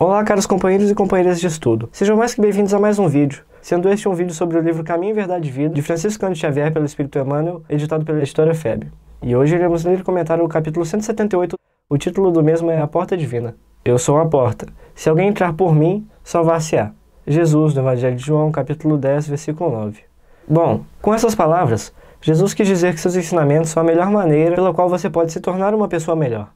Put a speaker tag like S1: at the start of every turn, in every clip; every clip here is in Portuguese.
S1: Olá caros companheiros e companheiras de estudo, sejam mais que bem-vindos a mais um vídeo sendo este um vídeo sobre o livro Caminho, Verdade e Vida, de Francisco Cândido Xavier, pelo Espírito Emmanuel, editado pela editora FEB. E hoje iremos ler e comentar o capítulo 178, o título do mesmo é A Porta Divina. Eu sou a porta. Se alguém entrar por mim, salvar-se-á. Jesus, no Evangelho de João, capítulo 10, versículo 9. Bom, com essas palavras, Jesus quis dizer que seus ensinamentos são a melhor maneira pela qual você pode se tornar uma pessoa melhor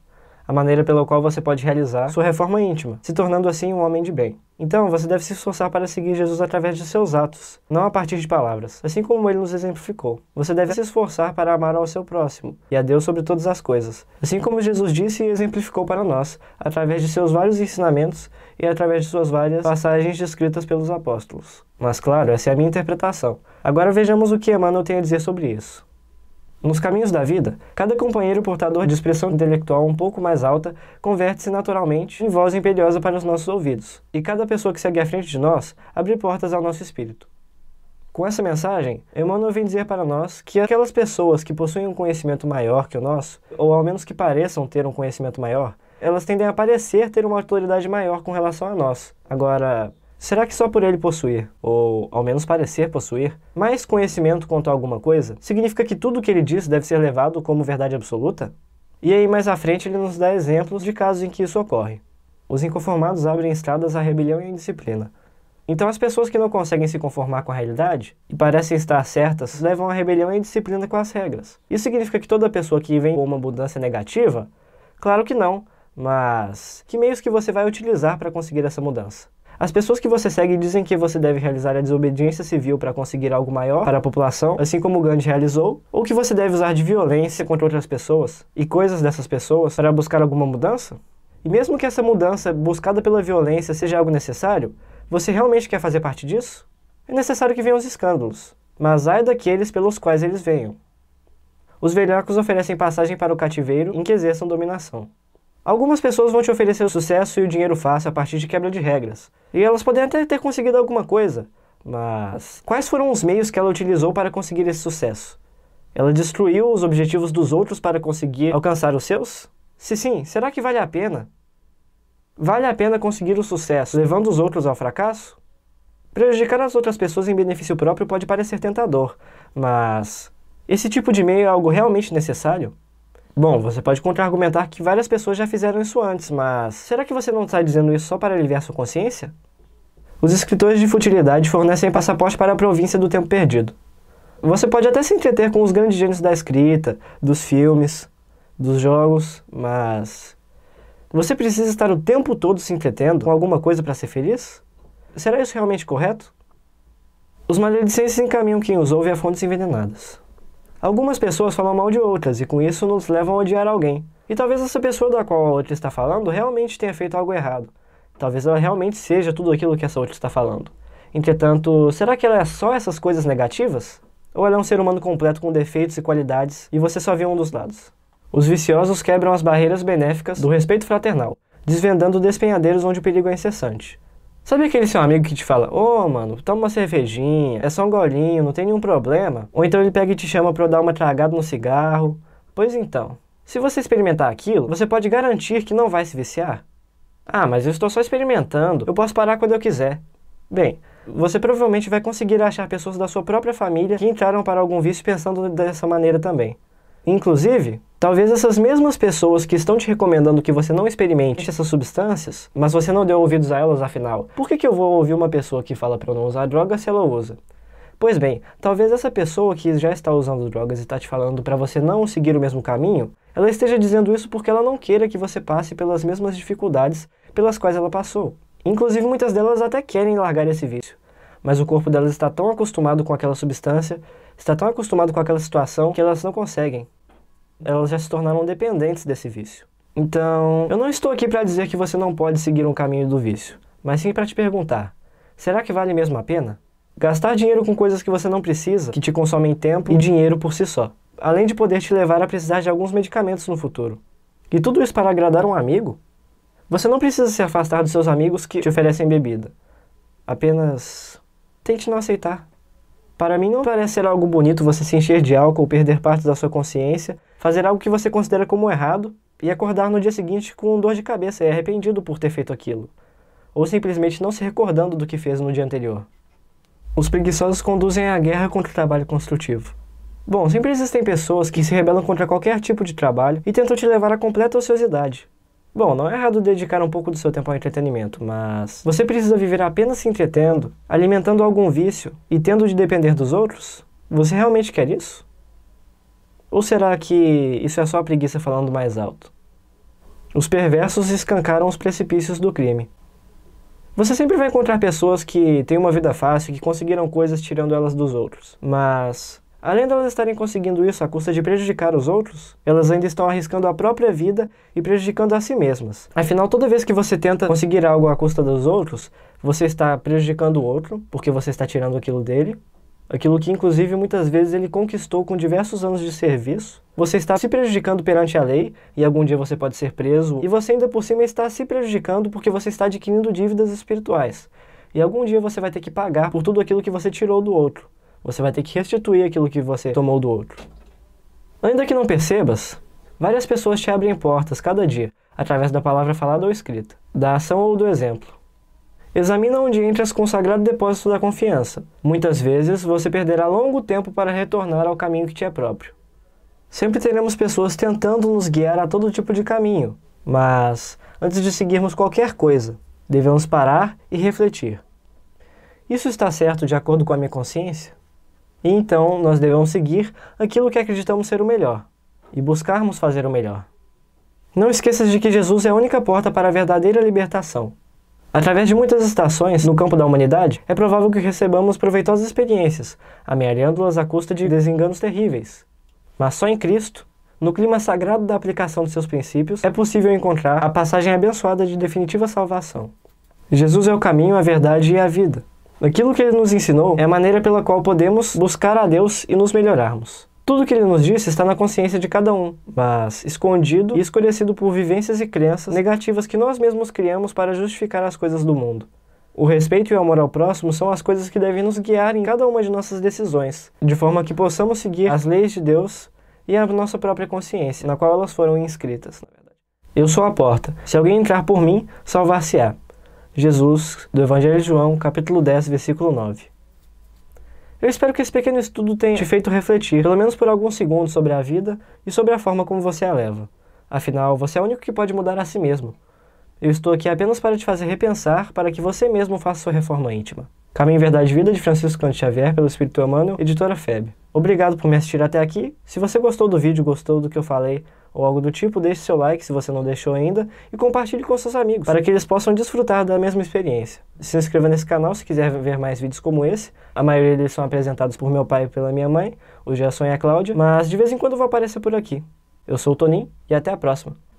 S1: a maneira pela qual você pode realizar sua reforma íntima, se tornando assim um homem de bem. Então, você deve se esforçar para seguir Jesus através de seus atos, não a partir de palavras, assim como ele nos exemplificou. Você deve se esforçar para amar ao seu próximo e a Deus sobre todas as coisas, assim como Jesus disse e exemplificou para nós, através de seus vários ensinamentos e através de suas várias passagens descritas pelos apóstolos. Mas, claro, essa é a minha interpretação. Agora vejamos o que Emmanuel tem a dizer sobre isso. Nos caminhos da vida, cada companheiro portador de expressão intelectual um pouco mais alta converte-se naturalmente em voz imperiosa para os nossos ouvidos, e cada pessoa que segue à frente de nós abre portas ao nosso espírito. Com essa mensagem, Emmanuel vem dizer para nós que aquelas pessoas que possuem um conhecimento maior que o nosso, ou ao menos que pareçam ter um conhecimento maior, elas tendem a parecer ter uma autoridade maior com relação a nós. Agora, Será que só por ele possuir, ou ao menos parecer possuir, mais conhecimento quanto a alguma coisa, significa que tudo o que ele diz deve ser levado como verdade absoluta? E aí mais à frente ele nos dá exemplos de casos em que isso ocorre. Os inconformados abrem estradas à rebelião e à indisciplina, então, as pessoas que não conseguem se conformar com a realidade e parecem estar certas levam à rebelião e à indisciplina com as regras. Isso significa que toda pessoa que vem com uma mudança negativa? Claro que não, mas que meios que você vai utilizar para conseguir essa mudança? As pessoas que você segue dizem que você deve realizar a desobediência civil para conseguir algo maior para a população, assim como Gandhi realizou, ou que você deve usar de violência contra outras pessoas e coisas dessas pessoas para buscar alguma mudança? E mesmo que essa mudança buscada pela violência seja algo necessário, você realmente quer fazer parte disso? É necessário que venham os escândalos, mas ai daqueles pelos quais eles venham. Os velhacos oferecem passagem para o cativeiro em que exerçam dominação. Algumas pessoas vão te oferecer o sucesso e o dinheiro fácil a partir de quebra de regras. E elas podem até ter conseguido alguma coisa, mas quais foram os meios que ela utilizou para conseguir esse sucesso? Ela destruiu os objetivos dos outros para conseguir alcançar os seus? Se sim, será que vale a pena? Vale a pena conseguir o sucesso levando os outros ao fracasso? Prejudicar as outras pessoas em benefício próprio pode parecer tentador, mas esse tipo de meio é algo realmente necessário? Bom, você pode contra-argumentar que várias pessoas já fizeram isso antes, mas será que você não está dizendo isso só para aliviar sua consciência? Os escritores de futilidade fornecem passaporte para a província do tempo perdido. Você pode até se entreter com os grandes gênios da escrita, dos filmes, dos jogos, mas. Você precisa estar o tempo todo se entretendo com alguma coisa para ser feliz? Será isso realmente correto? Os maledicentes encaminham quem os ouve a fontes envenenadas. Algumas pessoas falam mal de outras e com isso nos levam a odiar alguém. E talvez essa pessoa da qual a outra está falando realmente tenha feito algo errado. Talvez ela realmente seja tudo aquilo que essa outra está falando. Entretanto, será que ela é só essas coisas negativas? Ou ela é um ser humano completo com defeitos e qualidades e você só vê um dos lados? Os viciosos quebram as barreiras benéficas do respeito fraternal, desvendando despenhadeiros onde o perigo é incessante. Sabe aquele seu amigo que te fala, ô oh, mano, toma uma cervejinha, é só um golinho, não tem nenhum problema? Ou então ele pega e te chama pra eu dar uma tragada no cigarro? Pois então, se você experimentar aquilo, você pode garantir que não vai se viciar. Ah, mas eu estou só experimentando, eu posso parar quando eu quiser. Bem, você provavelmente vai conseguir achar pessoas da sua própria família que entraram para algum vício pensando dessa maneira também. Inclusive, Talvez essas mesmas pessoas que estão te recomendando que você não experimente essas substâncias, mas você não deu ouvidos a elas afinal. Por que, que eu vou ouvir uma pessoa que fala para eu não usar droga se ela usa? Pois bem, talvez essa pessoa que já está usando drogas e está te falando para você não seguir o mesmo caminho, ela esteja dizendo isso porque ela não queira que você passe pelas mesmas dificuldades pelas quais ela passou. Inclusive, muitas delas até querem largar esse vício, mas o corpo delas está tão acostumado com aquela substância, está tão acostumado com aquela situação que elas não conseguem elas já se tornaram dependentes desse vício. Então, eu não estou aqui para dizer que você não pode seguir um caminho do vício, mas sim para te perguntar: será que vale mesmo a pena? Gastar dinheiro com coisas que você não precisa, que te consomem tempo e dinheiro por si só, além de poder te levar a precisar de alguns medicamentos no futuro. E tudo isso para agradar um amigo? Você não precisa se afastar dos seus amigos que te oferecem bebida. Apenas tente não aceitar. Para mim, não parece ser algo bonito você se encher de álcool, perder parte da sua consciência fazer algo que você considera como errado e acordar no dia seguinte com dor de cabeça e arrependido por ter feito aquilo, ou simplesmente não se recordando do que fez no dia anterior. Os preguiçosos conduzem a guerra contra o trabalho construtivo. Bom, sempre existem pessoas que se rebelam contra qualquer tipo de trabalho e tentam te levar à completa ociosidade. Bom, não é errado dedicar um pouco do seu tempo ao entretenimento, mas você precisa viver apenas se entretendo, alimentando algum vício e tendo de depender dos outros? Você realmente quer isso? Ou será que isso é só a preguiça falando mais alto? Os perversos escancaram os precipícios do crime. Você sempre vai encontrar pessoas que têm uma vida fácil, que conseguiram coisas tirando elas dos outros. Mas, além delas elas estarem conseguindo isso à custa de prejudicar os outros, elas ainda estão arriscando a própria vida e prejudicando a si mesmas. Afinal, toda vez que você tenta conseguir algo à custa dos outros, você está prejudicando o outro, porque você está tirando aquilo dele, aquilo que inclusive muitas vezes ele conquistou com diversos anos de serviço. Você está se prejudicando perante a lei, e algum dia você pode ser preso, e você ainda por cima está se prejudicando porque você está adquirindo dívidas espirituais. E algum dia você vai ter que pagar por tudo aquilo que você tirou do outro. Você vai ter que restituir aquilo que você tomou do outro. Ainda que não percebas, várias pessoas te abrem portas cada dia, através da palavra falada ou escrita, da ação ou do exemplo. Examina onde entra o consagrado depósito da confiança. Muitas vezes você perderá longo tempo para retornar ao caminho que te é próprio. Sempre teremos pessoas tentando nos guiar a todo tipo de caminho, mas antes de seguirmos qualquer coisa, devemos parar e refletir. Isso está certo de acordo com a minha consciência? E então nós devemos seguir aquilo que acreditamos ser o melhor e buscarmos fazer o melhor. Não esqueças de que Jesus é a única porta para a verdadeira libertação. Através de muitas estações no campo da humanidade, é provável que recebamos proveitosas experiências, ameaçando-las à custa de desenganos terríveis. Mas só em Cristo, no clima sagrado da aplicação de seus princípios, é possível encontrar a passagem abençoada de definitiva salvação. Jesus é o caminho, a verdade e a vida. Aquilo que ele nos ensinou é a maneira pela qual podemos buscar a Deus e nos melhorarmos. Tudo o que ele nos disse está na consciência de cada um, mas escondido e escurecido por vivências e crenças negativas que nós mesmos criamos para justificar as coisas do mundo. O respeito e o amor ao próximo são as coisas que devem nos guiar em cada uma de nossas decisões, de forma que possamos seguir as leis de Deus e a nossa própria consciência, na qual elas foram inscritas. Eu sou a porta. Se alguém entrar por mim, salvar-se-á. Jesus, do Evangelho de João, capítulo 10, versículo 9. Eu espero que esse pequeno estudo tenha te feito refletir, pelo menos por alguns segundos, sobre a vida e sobre a forma como você a leva. Afinal, você é o único que pode mudar a si mesmo. Eu estou aqui apenas para te fazer repensar para que você mesmo faça sua reforma íntima. Caminho Verdade e Vida de Francisco Cante Xavier, pelo Espírito Humano, editora FEB. Obrigado por me assistir até aqui. Se você gostou do vídeo, gostou do que eu falei ou algo do tipo, deixe seu like se você não deixou ainda e compartilhe com seus amigos para que eles possam desfrutar da mesma experiência. Se inscreva nesse canal se quiser ver mais vídeos como esse. A maioria deles são apresentados por meu pai e pela minha mãe, o Gerson e a Cláudia, mas de vez em quando vou aparecer por aqui. Eu sou o Tonin e até a próxima.